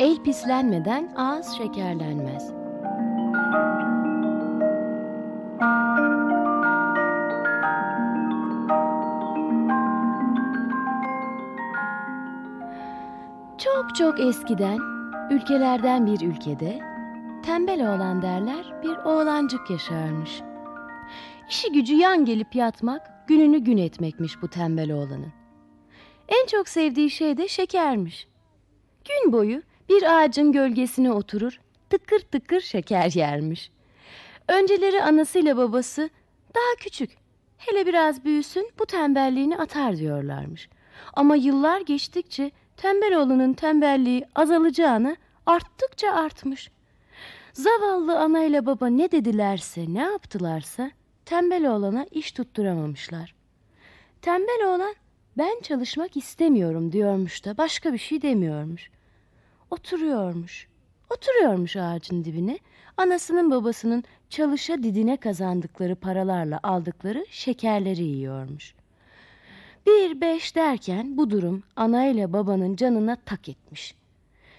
El pislenmeden ağız şekerlenmez. Çok çok eskiden ülkelerden bir ülkede tembel oğlan derler bir oğlancık yaşarmış. İşi gücü yan gelip yatmak, gününü gün etmekmiş bu tembel oğlanın. En çok sevdiği şey de şekermiş. Gün boyu bir ağacın gölgesine oturur tıkır tıkır şeker yermiş. Önceleri anasıyla babası daha küçük hele biraz büyüsün bu tembelliğini atar diyorlarmış. Ama yıllar geçtikçe tembel oğlunun tembelliği azalacağını arttıkça artmış. Zavallı anayla baba ne dedilerse ne yaptılarsa tembel oğlana iş tutturamamışlar. Tembel oğlan ben çalışmak istemiyorum diyormuş da başka bir şey demiyormuş oturuyormuş. Oturuyormuş ağacın dibine. Anasının babasının çalışa didine kazandıkları paralarla aldıkları şekerleri yiyormuş. Bir beş derken bu durum ana ile babanın canına tak etmiş.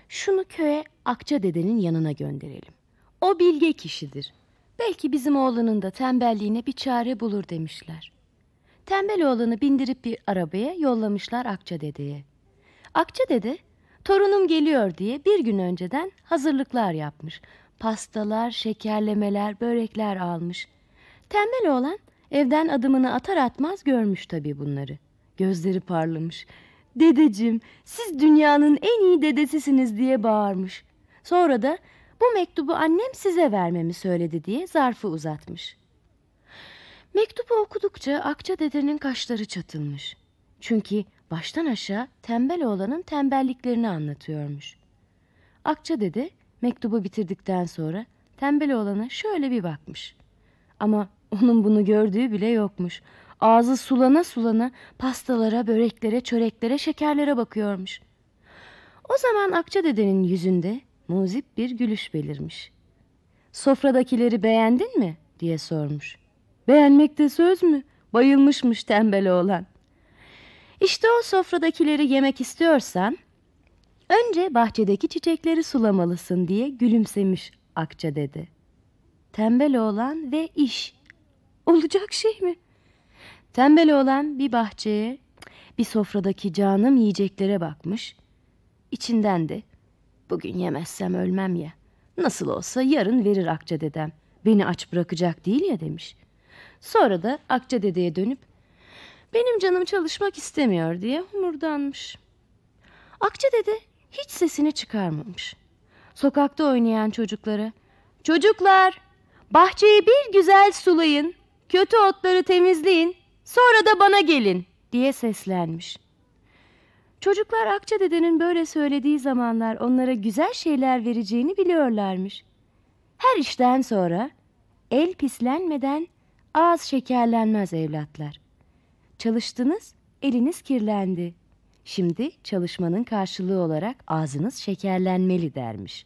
Şunu köye Akça dedenin yanına gönderelim. O bilge kişidir. Belki bizim oğlanın da tembelliğine bir çare bulur demişler. Tembel oğlanı bindirip bir arabaya yollamışlar Akça dedeye. Akça dede torunum geliyor diye bir gün önceden hazırlıklar yapmış. Pastalar, şekerlemeler, börekler almış. Tembel oğlan evden adımını atar atmaz görmüş tabii bunları. Gözleri parlamış. Dedeciğim siz dünyanın en iyi dedesisiniz diye bağırmış. Sonra da bu mektubu annem size vermemi söyledi diye zarfı uzatmış. Mektubu okudukça Akça dedenin kaşları çatılmış. Çünkü baştan aşağı tembel oğlanın tembelliklerini anlatıyormuş. Akça dede mektubu bitirdikten sonra tembel oğlana şöyle bir bakmış. Ama onun bunu gördüğü bile yokmuş. Ağzı sulana sulana pastalara, böreklere, çöreklere, şekerlere bakıyormuş. O zaman Akça dedenin yüzünde muzip bir gülüş belirmiş. Sofradakileri beğendin mi? diye sormuş. Beğenmekte söz mü? Bayılmışmış tembel oğlan.'' o sofradakileri yemek istiyorsan önce bahçedeki çiçekleri sulamalısın diye gülümsemiş Akça dedi. Tembel oğlan ve iş. Olacak şey mi? Tembel oğlan bir bahçeye, bir sofradaki canım yiyeceklere bakmış. İçinden de bugün yemezsem ölmem ya. Nasıl olsa yarın verir Akça dedem. Beni aç bırakacak değil ya demiş. Sonra da Akça dedeye dönüp benim canım çalışmak istemiyor diye humurdanmış. Akça dede hiç sesini çıkarmamış. Sokakta oynayan çocuklara Çocuklar bahçeyi bir güzel sulayın, kötü otları temizleyin, sonra da bana gelin diye seslenmiş. Çocuklar Akça dedenin böyle söylediği zamanlar onlara güzel şeyler vereceğini biliyorlarmış. Her işten sonra el pislenmeden ağız şekerlenmez evlatlar.'' Çalıştınız, eliniz kirlendi. Şimdi çalışmanın karşılığı olarak ağzınız şekerlenmeli dermiş.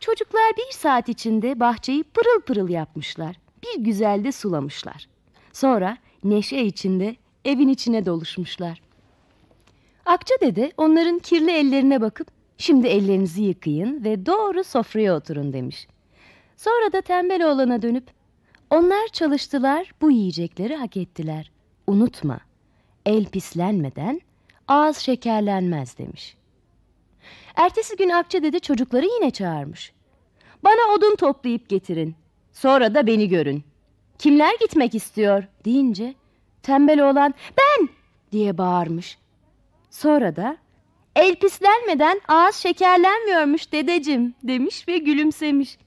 Çocuklar bir saat içinde bahçeyi pırıl pırıl yapmışlar. Bir güzel de sulamışlar. Sonra neşe içinde evin içine doluşmuşlar. Akça dede onların kirli ellerine bakıp şimdi ellerinizi yıkayın ve doğru sofraya oturun demiş. Sonra da tembel oğlana dönüp onlar çalıştılar bu yiyecekleri hak ettiler unutma, el pislenmeden ağız şekerlenmez demiş. Ertesi gün Akça dedi çocukları yine çağırmış. Bana odun toplayıp getirin. Sonra da beni görün. Kimler gitmek istiyor deyince tembel olan ben diye bağırmış. Sonra da el pislenmeden ağız şekerlenmiyormuş dedecim demiş ve gülümsemiş.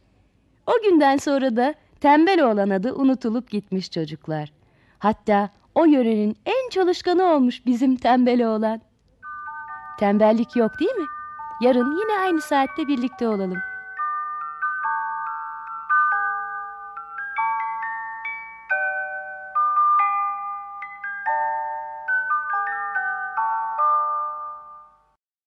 O günden sonra da tembel olan adı unutulup gitmiş çocuklar. Hatta o yörenin en çalışkanı olmuş bizim tembel oğlan. Tembellik yok değil mi? Yarın yine aynı saatte birlikte olalım.''